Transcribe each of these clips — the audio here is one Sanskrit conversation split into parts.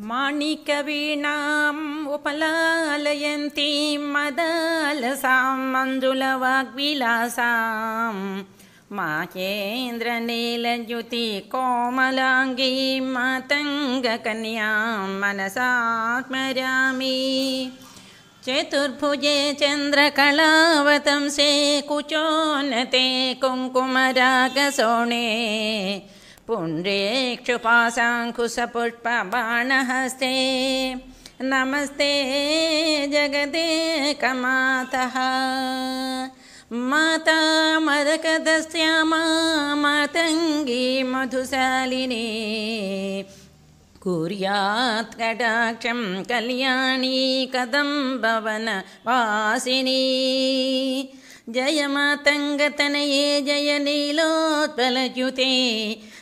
उपलालयन्तीं मदालसां मञ्जुलवाग्विलासां माहेन्द्रनीलयुति कोमलाङ्गी मतङ्गकन्यां मनसात्मरामि चतुर्भुजे चन्द्रकलावतंसे कुचोनते कुङ्कुमरागसोणे पुण्डेक्षुपाशाङ्कुशपुष्पवाणहस्ते नमस्ते जगदेकमातः माता मरकदश्यामा मातङ्गी मधुशालिनी कटाक्षं कल्याणी वासिनी जय मातङ्गतनये जय नीलोत्पलच्युते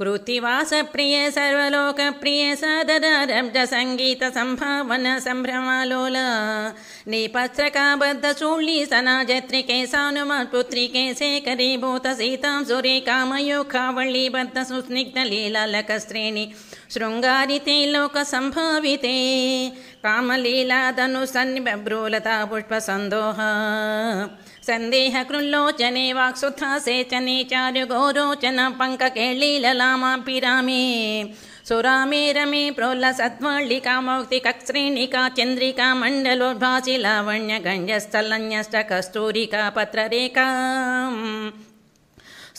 कृतिवासप्रिय सर्वलोकप्रिय सदर रब्जसङ्गीतसम्भावन सम्भ्रमालोला निपत्रका बद्धूली सना जत्रिकेशानुमान् पुत्रिके शेखरि भूतसीतां सुरे कामयुखावळ्ळि बद्ध सुस्निग्धलीलालकश्रेणि शृङ्गारिते लोकसम्भाविते कामलीलादनुसन्निबभ्रूलता पुष्पसन्दोहा सन्देहकृल्लोचने वाक्सुतासेचने चारुगौरोचनपङ्कके लीललामापि रामे सुरामे रमे प्रोल्लसद्वल्लिका मौक्तिकश्रेणिका चन्द्रिकामण्डलोभाषि लावण्यगण्यस्थलन्यष्टकस्तूरिका पत्ररेखा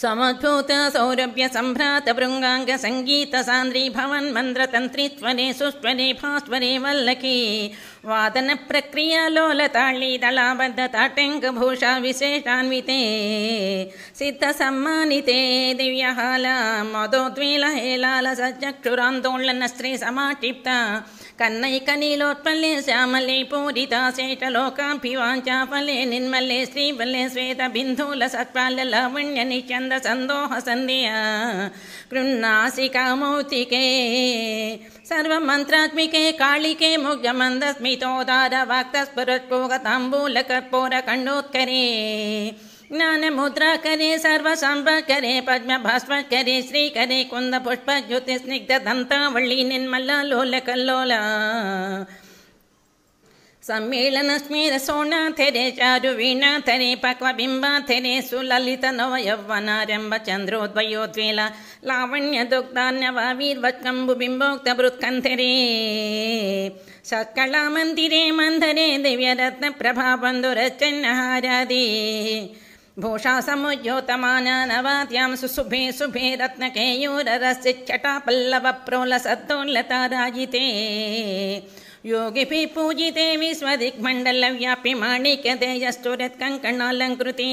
समभूतसौरभ्य सम्भ्रात भृङ्गाङ्गसङ्गीतसान्द्रीभवन्मन्द्रतन्त्रित्वरे सुरे भास्वने वल्लखे वादनप्रक्रिया लोलताळी तलावता टेङ्कभूषाविशेषान्विते सिद्धसम्मानिते दिव्यहाल मदोद्वेलहे लाल सज्जक्षुरान्दोलनस्त्री समाक्षिप्ता कन्नैकनीलोत्पल्ले श्यामले पूरिता शेषलोकाम्भि वाञ्चाफले निन्मल्ले श्रीबल्ले श्वेतबिन्धूलसत्पाललावण्यनिच्छन्दसन्दोहसन्धिया गृह्णासिकामौतिके सर्वमन्त्रात्मिके कालिके मुग्धमन्दस्मितोदारवाक्तस्फुरत्कोगताम्बूलकर्पूरकण्डोत्करे ज्ञान मुद्रा करे करे सर्वसंभ श्री दंतावली सम्मेलन स्मीर ज्ञानमुद्राकरे सर्वसम्भकरे पद्मभास्वकरे श्रीकरे कुन्दपुष्पज्योतिस्निग्धदन्तावळ्ळि निर्मल्लोलकल्लोला सम्मेलनस्मिरसोणाथेरे चारुवीणाथेरे पक्वबिम्बाथेरे सुललितनवयौवनारम्भचन्द्रोद्वयोद्वेल लावण्यदुग्धान्यवावीर्वत्कम्बुबिम्बोक्तभृत्कन्थेरे सकलामन्दिरे मन्धरे दिव्यरत्नप्रभाबन्धुरश्चन्नहारादे भूषा सुसुभे सुभे शुभे रत्नकेयूररररररररररररस्य चटापल्लवप्रोलसत्तोल्लता राजिते योगिभिः पूजिते विश्वदिग्मण्डलव्यापि माणिक्यते यस्तुरत्कङ्कणालङ्कृते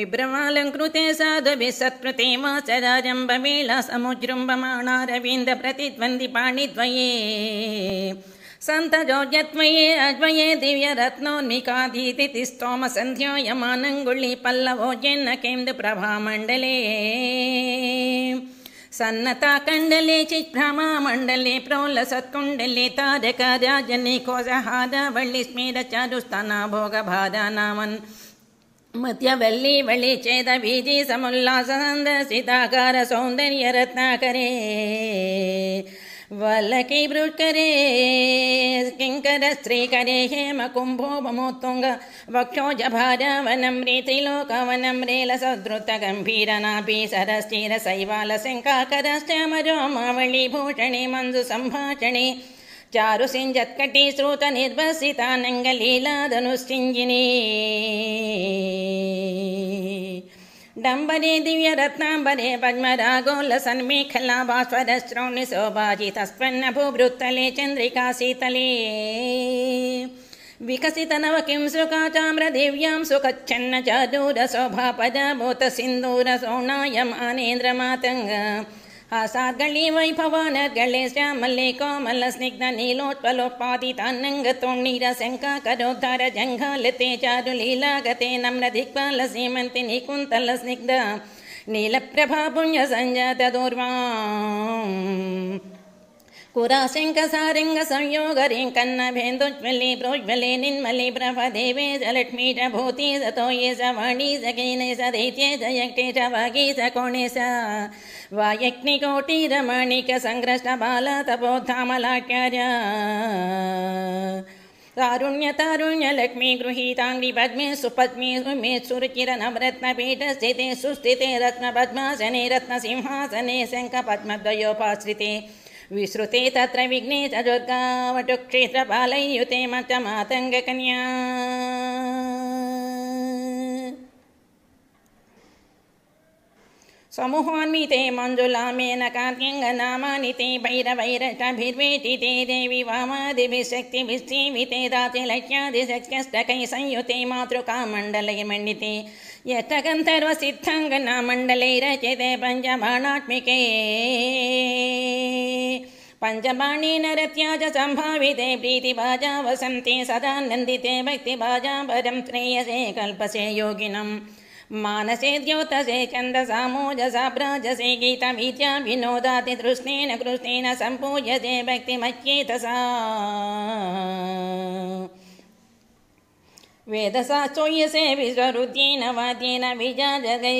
विभ्रमालङ्कृते साधुभि सत्कृतिमाचरारम्बवेला समुजृम्बमाणारविन्द समुजृम्बमाणारविन्दप्रतिद्वन्द्विपाणिद्वये सन्तजोज्यत्मये अज्मये दिव्यरत्नोन्मिकाधीतिस्तोमसन्ध्योयमानङ्गुळि पल्लवोज्यन्न केन्दुप्रभामण्डले सन्नताकण्डले चिभ्रमामण्डले प्रोल्लसत्कुण्डले तारकराजनि कोजहादवळ्ळिस्मिरचारुस्तना भोगभादा नामन् ಮಧ್ಯವಲ್ಲಿ ಬಳಿ ಛೇದ ಬೀಜಿ ಸಮುಲ್ಲಾಸ ಸಂದರ್ಶಿತಾಕಾರ ಸೌಂದರ್ಯ ರತ್ನಾಕರೇ वल्लकि भृकरे किङ्कर स्त्रीकरे हेमकुम्भो ममोत्तुङ्ग वक्षो जभारवनं प्रीतिलोकवनं रेलसदृत गम्भीर नाभी मञ्जुसम्भाषणे चारु सिञ्जत्कटि डम्बरे दिव्यरत्नाम्बरे पद्मरागोलसन्मेखलाभाष्वरश्रौणीसौभाजितस्मन्नभूभृत्तले चन्द्रिकाशीतले विकसितनव किं सुखाचाम्रदेव्यां सुखच्छन्न च हासा गले वैभवानर्गले श्यामले कामलस्निग्ध नीलोत्पलोत्पादिताङ्गतो नीरशङ्का करोद्धार जङ्घालते चारुलीलागते नम्र दिक्पाल सीमन्ति निकुन्तल स्निग्ध नीलप्रभा पुण्य सञ्जात कुराशिङ्कसारिङ्गसंयोगरिङ्कन्नभेन्दुज्ज्वले प्रोज्ज्वले निन्मले प्रभदेवे देवे लक्ष्मी च भूति सतो ये स वाणी स केने स दैत्ये स यक्टे च वागी स कोणे स वायज्ञिकोटिरमणिकसङ्ग्रष्टबाल तपोद्धामलाट्यार्य तारुण्यतारुण्यलक्ष्मी गृहीताङ्गी पद्मे सुपद्मे सुमे सुरुचिरनवरत्नपीठ स्थिते सुस्थिते रत्नपद्मासने रत्नसिंहासने शङ्खपद्मद्वयोपाश्रिते विश्रुते तत्र विघ्नेशदुर्गावटुक्षेत्रपालयुते मतमातङ्गकन्या समूहोन्मिते मञ्जुलामेन कार्त्यङ्गनामानिते भैरवैरटभिर्वेटिते देवि वामादिभिः शक्तिभिस्तीविते दातिलक्ष्यादिशक्त्यष्टकैः संयुते मातृकामण्डलैर्मण्डिते यथ गन्थर्वसिद्धङ्गनामण्डलै रचिते पञ्चमाणात्मिके पञ्चमाणीनरत्या च सम्भाविते प्रीतिभाजा वसन्ति सदानन्दिते भक्तिभाजा परं श्रेयसे कल्पसे योगिनं मानसे द्योतसे चन्दसा मोजसा विनोदाति तृष्णेन कृष्णेन सम्पूज्यते भक्तिमच्येतसा वेद वेदसास्तूयसे विश्वरुद्येन वाद्येन विजाजगै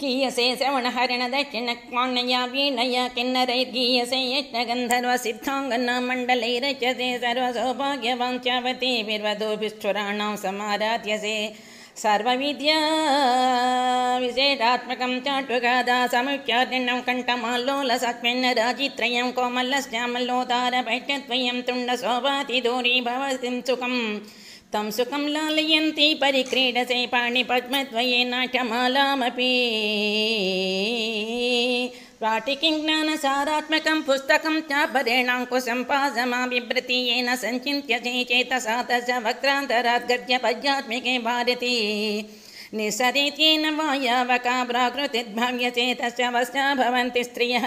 गीयसे श्रवण हरण दक्षिण श्रवणहरणदक्षिणक्वाण्णया वीणया किन्नरैर्गीयसे यज्ञगन्धर्वसिद्धाङ्गन्नामण्डलैरचते सर्वसौभाग्यवान् चावते विर्वधूभिस्फुराणां समाराध्यसे सर्वविद्या विशेषात्मकं चाटुगादा समुख्यार्जन्नं कण्ठमाल्लोलसस्मिन् राजित्रयं कोमल्लश्यामल्लोदारभैष्यद्वयं तुण्डशोभाति दूरी भवतिं सुखम् तं सुखं लालयन्ति परिक्रीडसे पाणिपद्मद्वयेनाट्यमालामपि वाटिकिं ज्ञानसारात्मकं पुस्तकं चापरेणाङ्कुशं पासमा येन सञ्चिन्त्यसे चेतसा तस वक्रान्तरात् गद्यपद्यात्मिके भारती निसरितेन वायावका प्राकृतिर्भाव्यचेतस्य वस्या भवन्ति स्त्रियः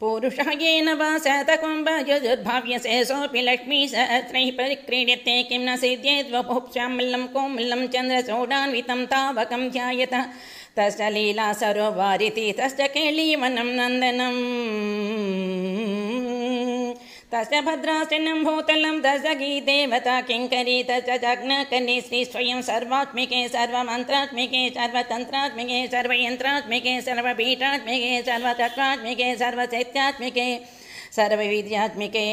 पूरुषः वा स कुम्भाजुर्भाव्यसे सोऽपि लक्ष्मीसहस्रैः परिक्रीड्यते किं न सिद्धेद्वभुप्ष्याम्मल्लं कोमुल्लं चन्द्रचोडान्वितं तावकं ध्यायतः तस्य लीला सरोवरिति तस्य नन्दनम् तस् भद्रासन भूतल दशगी देवता किंकरी तस्य जग्नकनि श्री स्वयं सर्वात्मके सर्वंत्रात्मके सर्वतंत्रात्मके सर्वयंत्रात्मके सर्वपीठात्मिके सर्वतत्वात्मके सर्वचैत्यात्मके सर्व सर्वविद्यात्मिके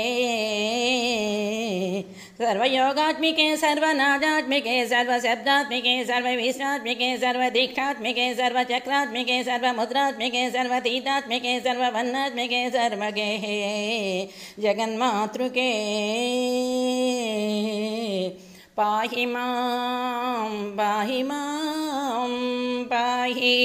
सर्वयोगात्मिके सर्वनादात्मिके सर्वशब्दात्मिके सर्वविश्वात्मिके सर्वदीक्षात्मिके सर्वचक्रात्मिके सर्वमुद्रात्मिके सर्वतीतात्मिके सर्ववन्नात्मिके सर्वगे जगन्मातृके पाहि मां पाहि मां पाहि